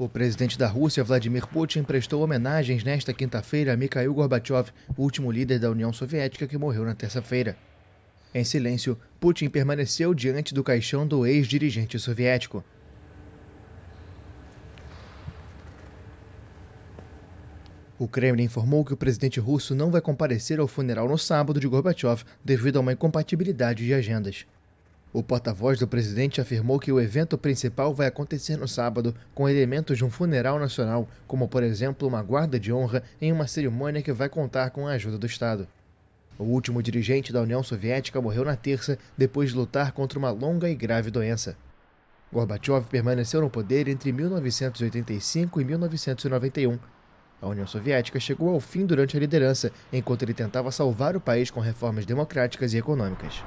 O presidente da Rússia, Vladimir Putin, prestou homenagens nesta quinta-feira a Mikhail Gorbachev, o último líder da União Soviética que morreu na terça-feira. Em silêncio, Putin permaneceu diante do caixão do ex-dirigente soviético. O Kremlin informou que o presidente russo não vai comparecer ao funeral no sábado de Gorbachev devido a uma incompatibilidade de agendas. O porta-voz do presidente afirmou que o evento principal vai acontecer no sábado, com elementos de um funeral nacional, como por exemplo uma guarda de honra em uma cerimônia que vai contar com a ajuda do Estado. O último dirigente da União Soviética morreu na terça, depois de lutar contra uma longa e grave doença. Gorbachev permaneceu no poder entre 1985 e 1991. A União Soviética chegou ao fim durante a liderança, enquanto ele tentava salvar o país com reformas democráticas e econômicas.